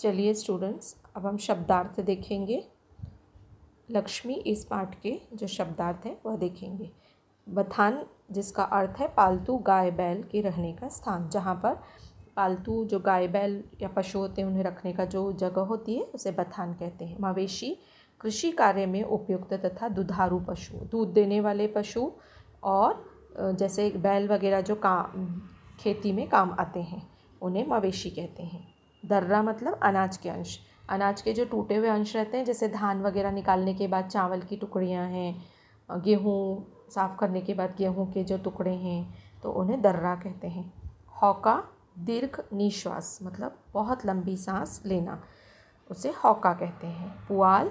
चलिए स्टूडेंट्स अब हम शब्दार्थ देखेंगे लक्ष्मी इस पाठ के जो शब्दार्थ हैं वह देखेंगे बथान जिसका अर्थ है पालतू गाय बैल के रहने का स्थान जहाँ पर पालतू जो गाय बैल या पशु होते हैं उन्हें रखने का जो जगह होती है उसे बथान कहते हैं मवेशी कृषि कार्य में उपयुक्त तथा दुधारू पशु दूध देने वाले पशु और जैसे बैल वगैरह जो काम खेती में काम आते हैं उन्हें मवेशी कहते हैं दर्रा मतलब अनाज के अंश अनाज के जो टूटे हुए अंश रहते हैं जैसे धान वगैरह निकालने के बाद चावल की टुकड़ियाँ हैं गेहूँ साफ़ करने के बाद गेहूँ के जो टुकड़े हैं तो उन्हें दर्रा कहते हैं हौका दीर्घ निश्वास मतलब बहुत लंबी सांस लेना उसे हौका कहते हैं पुआल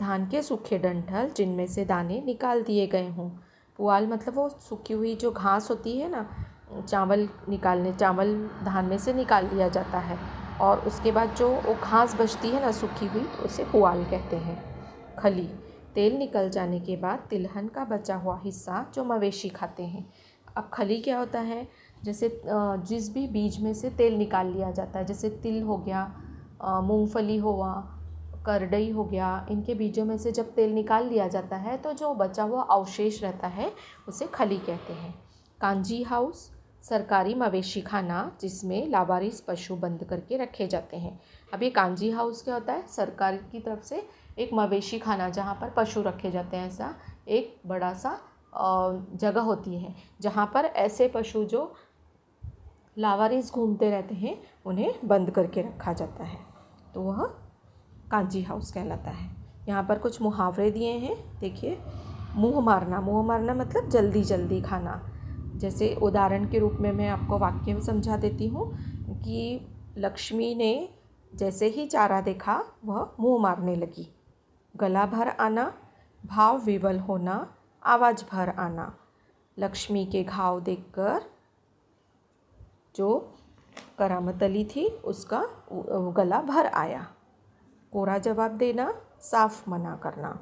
धान के सूखे डंठल जिनमें से दाने निकाल दिए गए हों पुआल मतलब वो सूखी हुई जो घास होती है ना चावल निकालने चावल धान में से निकाल लिया जाता है और उसके बाद जो वो घास बचती है ना सूखी हुई उसे पुआल कहते हैं खली तेल निकल जाने के बाद तिलहन का बचा हुआ हिस्सा जो मवेशी खाते हैं अब खली क्या होता है जैसे जिस भी बीज में से तेल निकाल लिया जाता है जैसे तिल हो गया मूंगफली हुआ करडई हो गया इनके बीजों में से जब तेल निकाल लिया जाता है तो जो बचा हुआ अवशेष रहता है उसे खली कहते हैं कांजी हाउस सरकारी मवेशी खाना जिसमें लावारिस पशु बंद करके रखे जाते हैं अब ये कांजी हाउस क्या होता है सरकार की तरफ से एक मवेशी खाना जहाँ पर पशु रखे जाते हैं ऐसा एक बड़ा सा जगह होती है जहाँ पर ऐसे पशु जो लावारिस घूमते रहते हैं उन्हें बंद करके रखा जाता है तो वह कांजी हाउस कहलाता है यहाँ पर कुछ मुहावरे दिए हैं देखिए मुँह मारना मुँह मारना मतलब जल्दी जल्दी खाना जैसे उदाहरण के रूप में मैं आपको वाक्य समझा देती हूँ कि लक्ष्मी ने जैसे ही चारा देखा वह मुंह मारने लगी गला भर आना भाव विवल होना आवाज़ भर आना लक्ष्मी के घाव देखकर जो करामतली थी उसका गला भर आया कोरा जवाब देना साफ मना करना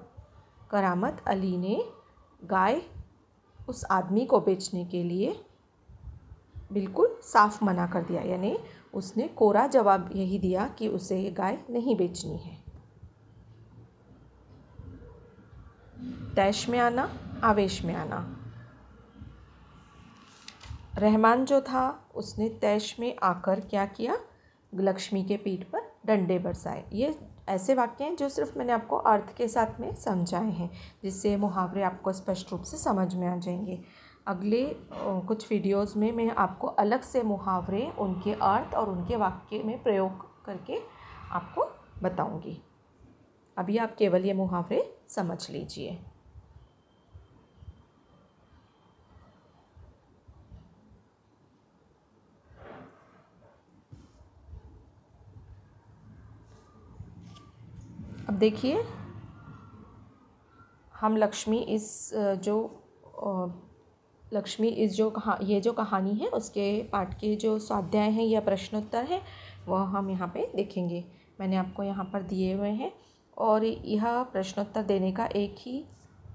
करामत अली ने गाय उस आदमी को बेचने के लिए बिल्कुल साफ मना कर दिया यानी उसने कोरा जवाब यही दिया कि उसे ये गाय नहीं बेचनी है तैश में आना आवेश में आना रहमान जो था उसने तैश में आकर क्या किया लक्ष्मी के पीठ पर डंडे बरसाए ये ऐसे वाक्य हैं जो सिर्फ मैंने आपको अर्थ के साथ में समझाए हैं जिससे मुहावरे आपको स्पष्ट रूप से समझ में आ जाएंगे अगले कुछ वीडियोस में मैं आपको अलग से मुहावरे उनके अर्थ और उनके वाक्य में प्रयोग करके आपको बताऊंगी अभी आप केवल ये मुहावरे समझ लीजिए अब देखिए हम लक्ष्मी इस जो लक्ष्मी इस जो कहा ये जो कहानी है उसके पाठ के जो स्वाध्याय हैं या प्रश्नोत्तर है वह हम यहाँ पे देखेंगे मैंने आपको यहाँ पर दिए हुए हैं और यह प्रश्नोत्तर देने का एक ही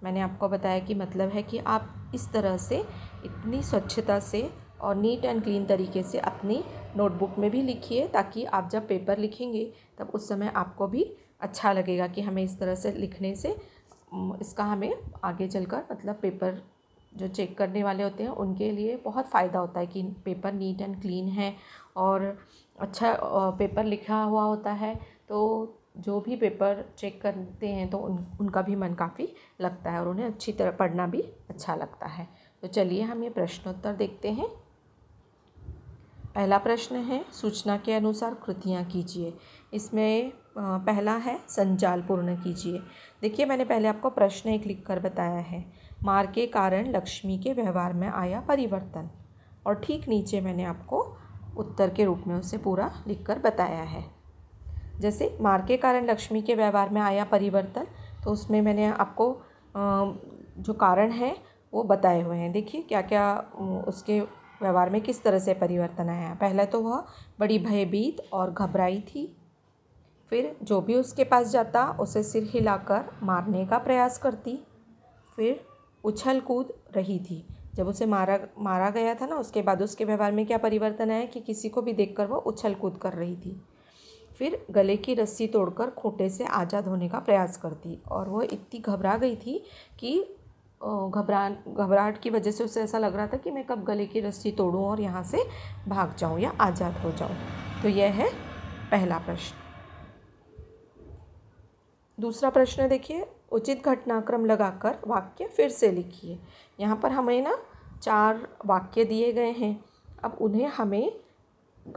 मैंने आपको बताया कि मतलब है कि आप इस तरह से इतनी स्वच्छता से और नीट एंड क्लीन तरीके से अपनी नोटबुक में भी लिखिए ताकि आप जब पेपर लिखेंगे तब उस समय आपको भी अच्छा लगेगा कि हमें इस तरह से लिखने से इसका हमें आगे चलकर मतलब पेपर जो चेक करने वाले होते हैं उनके लिए बहुत फ़ायदा होता है कि पेपर नीट एंड क्लीन है और अच्छा पेपर लिखा हुआ होता है तो जो भी पेपर चेक करते हैं तो उन उनका भी मन काफ़ी लगता है और उन्हें अच्छी तरह पढ़ना भी अच्छा लगता है तो चलिए हम ये प्रश्नोत्तर देखते हैं पहला प्रश्न है सूचना के अनुसार कृतियाँ कीजिए इसमें पहला है संचाल पूर्ण कीजिए देखिए मैंने पहले आपको प्रश्न एक लिख कर बताया है मार के कारण लक्ष्मी के व्यवहार में आया परिवर्तन और ठीक नीचे मैंने आपको उत्तर के रूप में उसे पूरा लिख कर बताया है जैसे मार के कारण लक्ष्मी के व्यवहार में आया परिवर्तन तो उसमें मैंने आपको जो कारण है वो बताए हुए हैं देखिए क्या क्या उसके व्यवहार में किस तरह से परिवर्तन आया पहले तो वह बड़ी भयभीत और घबराई थी फिर जो भी उसके पास जाता उसे सिर हिलाकर मारने का प्रयास करती फिर उछल कूद रही थी जब उसे मारा मारा गया था ना उसके बाद उसके व्यवहार में क्या परिवर्तन आया कि किसी को भी देख वह उछल कूद कर रही थी फिर गले की रस्सी तोड़कर खोटे से आज़ाद होने का प्रयास करती और वह इतनी घबरा गई थी कि घबरा घबराहट की वजह से उसे ऐसा लग रहा था कि मैं कब गले की रस्सी तोड़ूं और यहाँ से भाग जाऊँ या आज़ाद हो जाऊँ तो यह है पहला प्रश्न दूसरा प्रश्न देखिए उचित घटनाक्रम लगाकर वाक्य फिर से लिखिए यहाँ पर हमें ना चार वाक्य दिए गए हैं अब उन्हें हमें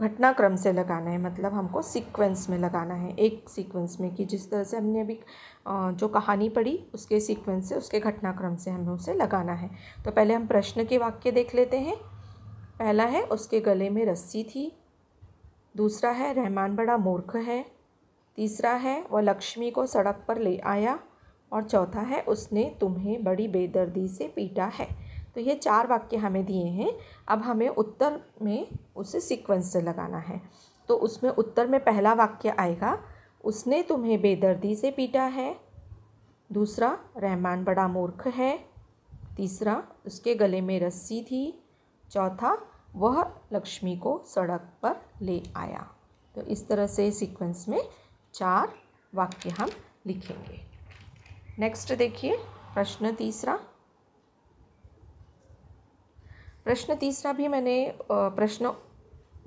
घटनाक्रम से लगाना है मतलब हमको सीक्वेंस में लगाना है एक सीक्वेंस में कि जिस तरह से हमने अभी जो कहानी पढ़ी उसके सीक्वेंस से उसके घटनाक्रम से हमें उसे लगाना है तो पहले हम प्रश्न के वाक्य देख लेते हैं पहला है उसके गले में रस्सी थी दूसरा है रहमान बड़ा मूर्ख है तीसरा है वह लक्ष्मी को सड़क पर ले आया और चौथा है उसने तुम्हें बड़ी बेदर्दी से पीटा है तो ये चार वाक्य हमें दिए हैं अब हमें उत्तर में उसे सीक्वेंस से लगाना है तो उसमें उत्तर में पहला वाक्य आएगा उसने तुम्हें बेदर्दी से पीटा है दूसरा रहमान बड़ा मूर्ख है तीसरा उसके गले में रस्सी थी चौथा वह लक्ष्मी को सड़क पर ले आया तो इस तरह से सीक्वेंस में चार वाक्य हम लिखेंगे नेक्स्ट देखिए प्रश्न तीसरा प्रश्न तीसरा भी मैंने प्रश्न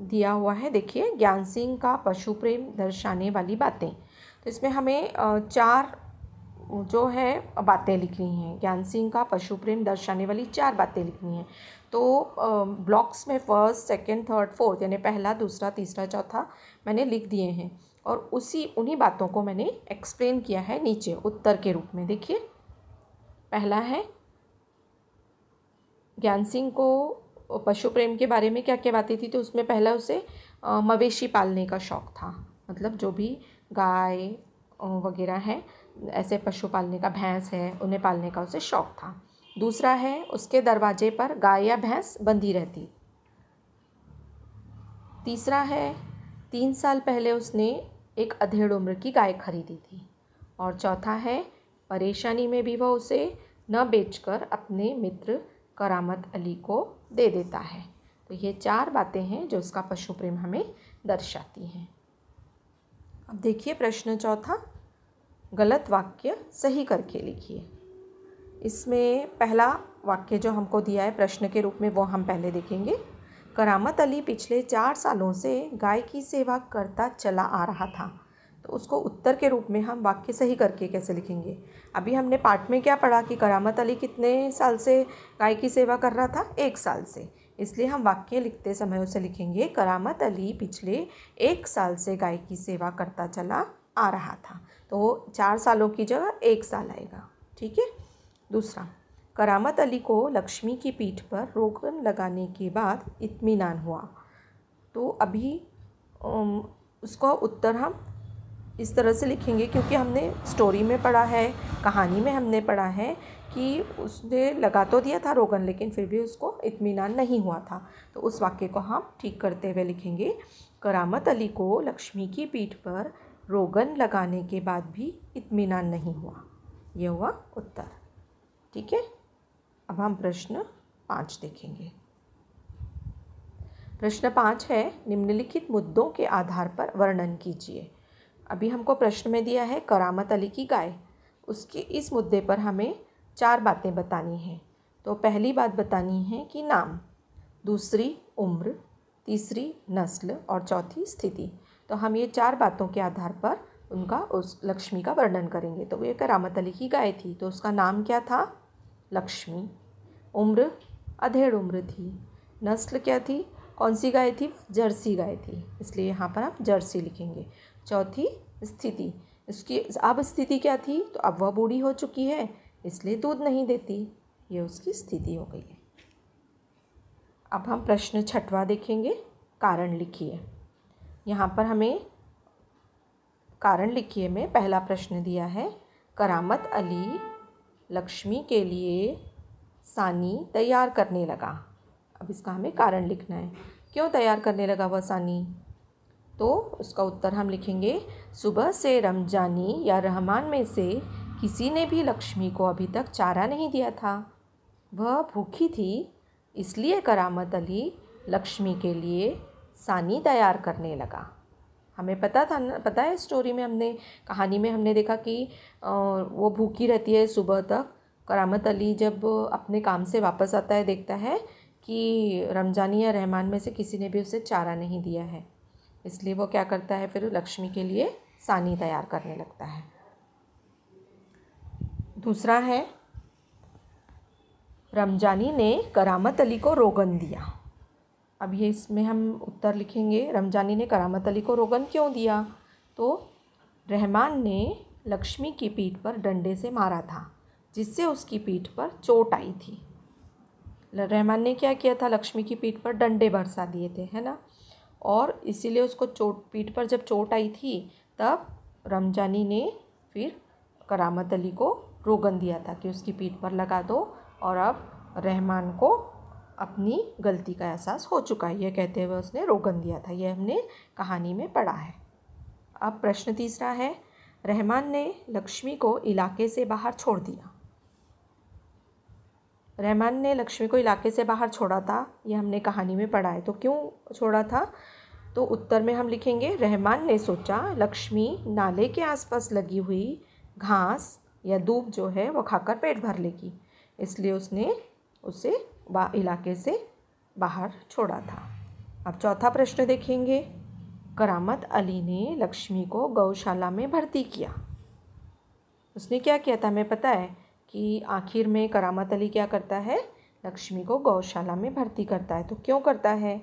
दिया हुआ है देखिए ज्ञान सिंह का पशु प्रेम दर्शाने वाली बातें तो इसमें हमें चार जो है बातें लिखनी हैं ज्ञान सिंह का पशु प्रेम दर्शाने वाली चार बातें लिखनी हैं तो ब्लॉक्स में फर्स्ट सेकंड थर्ड फोर्थ यानी पहला दूसरा तीसरा चौथा मैंने लिख दिए हैं और उसी उन्हीं बातों को मैंने एक्सप्लेन किया है नीचे उत्तर के रूप में देखिए पहला है ज्ञान सिंह को पशु प्रेम के बारे में क्या क्या बातें थी तो उसमें पहला उसे मवेशी पालने का शौक़ था मतलब जो भी गाय वगैरह है ऐसे पशु पालने का भैंस है उन्हें पालने का उसे शौक़ था दूसरा है उसके दरवाजे पर गाय या भैंस बंधी रहती तीसरा है तीन साल पहले उसने एक अधेड़ उम्र की गाय खरीदी थी और चौथा है परेशानी में भी वह उसे न बेचकर अपने मित्र करामत अली को दे देता है तो ये चार बातें हैं जो उसका पशु प्रेम हमें दर्शाती हैं अब देखिए प्रश्न चौथा गलत वाक्य सही करके लिखिए इसमें पहला वाक्य जो हमको दिया है प्रश्न के रूप में वो हम पहले देखेंगे करामत अली पिछले चार सालों से गाय की सेवा करता चला आ रहा था तो उसको उत्तर के रूप में हम वाक्य सही करके कैसे लिखेंगे अभी हमने पाठ में क्या पढ़ा कि करामत अली कितने साल से गाय की सेवा कर रहा था एक साल से इसलिए हम वाक्य लिखते समय उसे लिखेंगे करामत अली पिछले एक साल से गाय की सेवा करता चला आ रहा था तो चार सालों की जगह एक साल आएगा ठीक है दूसरा करामत अली को लक्ष्मी की पीठ पर रोगन लगाने के बाद इत्मीनान हुआ तो अभी उसका उत्तर हम इस तरह से लिखेंगे क्योंकि हमने स्टोरी में पढ़ा है कहानी में हमने पढ़ा है कि उसने लगा तो दिया था रोगन लेकिन फिर भी उसको इतमीनान नहीं हुआ था तो उस वाक्य को हम ठीक करते हुए लिखेंगे करामत अली को लक्ष्मी की पीठ पर रोगन लगाने के बाद भी इतमीनान नहीं हुआ यह हुआ उत्तर ठीक है अब हम प्रश्न पाँच देखेंगे प्रश्न पाँच है निम्नलिखित मुद्दों के आधार पर वर्णन कीजिए अभी हमको प्रश्न में दिया है करामत अली की गाय उसके इस मुद्दे पर हमें चार बातें बतानी हैं तो पहली बात बतानी है कि नाम दूसरी उम्र तीसरी नस्ल और चौथी स्थिति तो हम ये चार बातों के आधार पर उनका उस लक्ष्मी का वर्णन करेंगे तो ये करामत अली की गाय थी तो उसका नाम क्या था लक्ष्मी उम्र अधेड़ उम्र थी नस्ल क्या थी कौन सी गाय थी जर्सी गाय थी इसलिए यहाँ पर आप जर्सी लिखेंगे चौथी स्थिति इसकी अब स्थिति क्या थी तो अब वह बूढ़ी हो चुकी है इसलिए दूध नहीं देती ये उसकी स्थिति हो गई है अब हम प्रश्न छठवा देखेंगे कारण लिखिए यहाँ पर हमें कारण लिखिए में पहला प्रश्न दिया है करामत अली लक्ष्मी के लिए सानी तैयार करने लगा अब इसका हमें कारण लिखना है क्यों तैयार करने लगा वह सानी तो उसका उत्तर हम लिखेंगे सुबह से रमजानी या रहमान में से किसी ने भी लक्ष्मी को अभी तक चारा नहीं दिया था वह भूखी थी इसलिए करामत अली लक्ष्मी के लिए सानी तैयार करने लगा हमें पता था ना पता है स्टोरी में हमने कहानी में हमने देखा कि वो भूखी रहती है सुबह तक करामत अली जब अपने काम से वापस आता है देखता है कि रमजानी या रहमान में से किसी ने भी उसे चारा नहीं दिया है इसलिए वो क्या करता है फिर लक्ष्मी के लिए सानी तैयार करने लगता है दूसरा है रमजानी ने करामत अली को रोगन दिया अब ये इसमें हम उत्तर लिखेंगे रमजानी ने करामत अली को रोगन क्यों दिया तो रहमान ने लक्ष्मी की पीठ पर डंडे से मारा था जिससे उसकी पीठ पर चोट आई थी रहमान ने क्या किया था लक्ष्मी की पीठ पर डंडे बरसा दिए थे है ना और इसीलिए उसको चोट पीठ पर जब चोट आई थी तब रमजानी ने फिर करामत अली को रोगन दिया था कि उसकी पीठ पर लगा दो और अब रहमान को अपनी गलती का एहसास हो चुका है यह कहते हुए उसने रोगन दिया था यह हमने कहानी में पढ़ा है अब प्रश्न तीसरा है रहमान ने लक्ष्मी को इलाके से बाहर छोड़ दिया रहमान ने लक्ष्मी को इलाके से बाहर छोड़ा था यह हमने कहानी में पढ़ा है तो क्यों छोड़ा था तो उत्तर में हम लिखेंगे रहमान ने सोचा लक्ष्मी नाले के आसपास लगी हुई घास या दूब जो है वो खाकर पेट भर लेगी इसलिए उसने उसे इलाके से बाहर छोड़ा था अब चौथा प्रश्न देखेंगे करामत अली ने लक्ष्मी को गौशाला में भर्ती किया उसने क्या किया था हमें पता है कि आखिर में करामत अली क्या करता है लक्ष्मी को गौशाला में भर्ती करता है तो क्यों करता है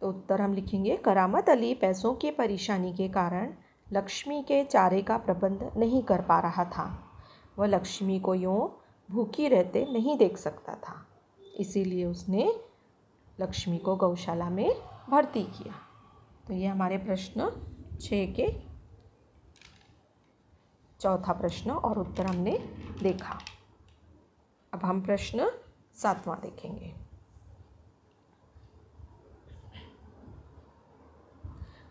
तो उत्तर हम लिखेंगे करामत अली पैसों की परेशानी के कारण लक्ष्मी के चारे का प्रबंध नहीं कर पा रहा था वह लक्ष्मी को यूँ भूखी रहते नहीं देख सकता था इसीलिए उसने लक्ष्मी को गौशाला में भर्ती किया तो ये हमारे प्रश्न छः के चौथा प्रश्न और उत्तर हमने देखा अब हम प्रश्न सातवां देखेंगे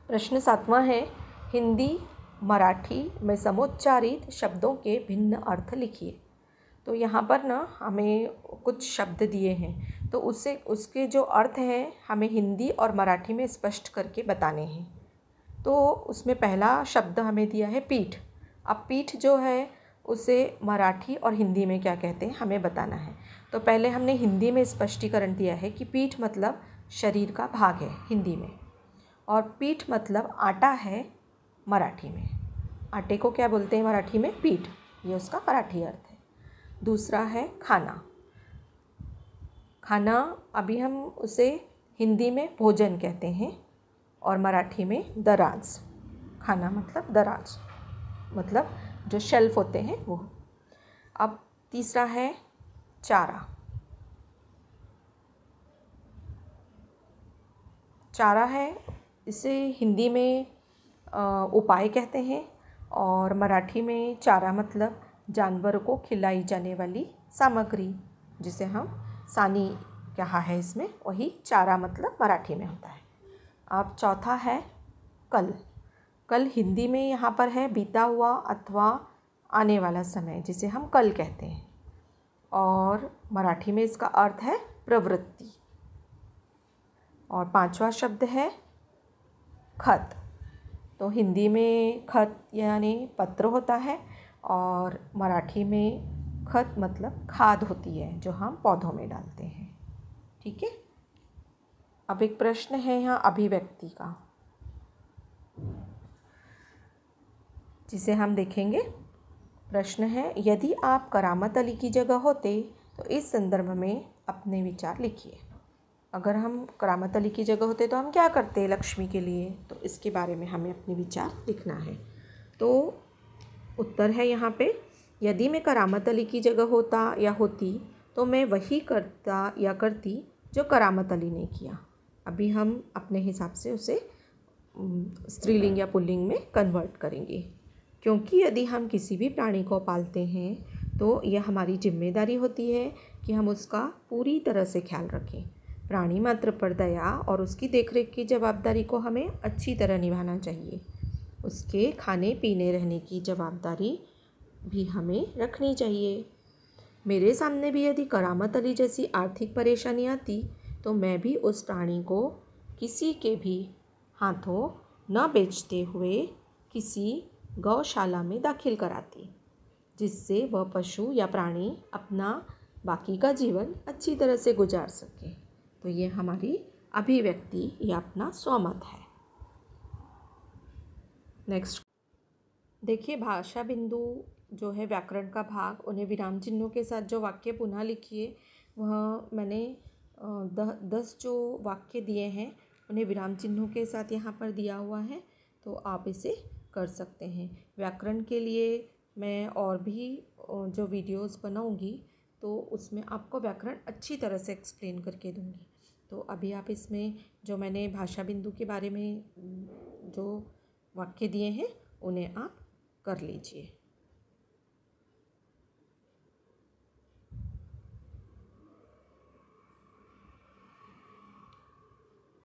प्रश्न सातवां है हिंदी मराठी में समोच्चारित शब्दों के भिन्न अर्थ लिखिए तो यहाँ पर ना हमें कुछ शब्द दिए हैं तो उससे उसके जो अर्थ हैं हमें हिंदी और मराठी में स्पष्ट करके बताने हैं तो उसमें पहला शब्द हमें दिया है पीठ अब पीठ जो है उसे मराठी और हिंदी में क्या कहते हैं हमें बताना है तो पहले हमने हिंदी में स्पष्टीकरण दिया है कि पीठ मतलब शरीर का भाग है हिंदी में और पीठ मतलब आटा है मराठी में आटे को क्या बोलते हैं मराठी में पीठ ये उसका मराठी अर्थ है दूसरा है खाना खाना अभी हम उसे हिंदी में भोजन कहते हैं और मराठी में दराज खाना मतलब दराज मतलब जो शेल्फ होते हैं वो अब तीसरा है चारा चारा है इसे हिंदी में उपाय कहते हैं और मराठी में चारा मतलब जानवरों को खिलाई जाने वाली सामग्री जिसे हम सानी कहा है इसमें वही चारा मतलब मराठी में होता है अब चौथा है कल कल हिंदी में यहाँ पर है बीता हुआ अथवा आने वाला समय जिसे हम कल कहते हैं और मराठी में इसका अर्थ है प्रवृत्ति और पांचवा शब्द है खत तो हिंदी में खत यानी पत्र होता है और मराठी में खत मतलब खाद होती है जो हम पौधों में डालते हैं ठीक है अब एक प्रश्न है यहाँ अभिव्यक्ति का जिसे हम देखेंगे प्रश्न है यदि आप करामत अली की जगह होते तो इस संदर्भ में अपने विचार लिखिए अगर हम करामत अली की जगह होते तो हम क्या करते लक्ष्मी के लिए तो इसके बारे में हमें अपने विचार लिखना है तो उत्तर है यहाँ पे यदि मैं करामत अली की जगह होता या होती तो मैं वही करता या करती जो करामत अली ने किया अभी हम अपने हिसाब से उसे स्त्रीलिंग या पुल्लिंग में कन्वर्ट करेंगे क्योंकि यदि हम किसी भी प्राणी को पालते हैं तो यह हमारी जिम्मेदारी होती है कि हम उसका पूरी तरह से ख्याल रखें प्राणी मात्र पर दया और उसकी देखरेख की जवाबदारी को हमें अच्छी तरह निभाना चाहिए उसके खाने पीने रहने की जवाबदारी भी हमें रखनी चाहिए मेरे सामने भी यदि करामत अली जैसी आर्थिक परेशानी आती तो मैं भी उस प्राणी को किसी के भी हाथों न बेचते हुए किसी गौशाला में दाखिल कराती जिससे वह पशु या प्राणी अपना बाकी का जीवन अच्छी तरह से गुजार सके तो ये हमारी अभिव्यक्ति या अपना स्वमत है नेक्स्ट देखिए भाषा बिंदु जो है व्याकरण का भाग उन्हें विराम चिन्हों के साथ जो वाक्य पुनः लिखिए वह मैंने द, दस जो वाक्य दिए हैं उन्हें विराम चिन्हों के साथ यहाँ पर दिया हुआ है तो आप इसे कर सकते हैं व्याकरण के लिए मैं और भी जो वीडियोस बनाऊंगी तो उसमें आपको व्याकरण अच्छी तरह से एक्सप्लेन करके दूंगी तो अभी आप इसमें जो मैंने भाषा बिंदु के बारे में जो वाक्य दिए हैं उन्हें आप कर लीजिए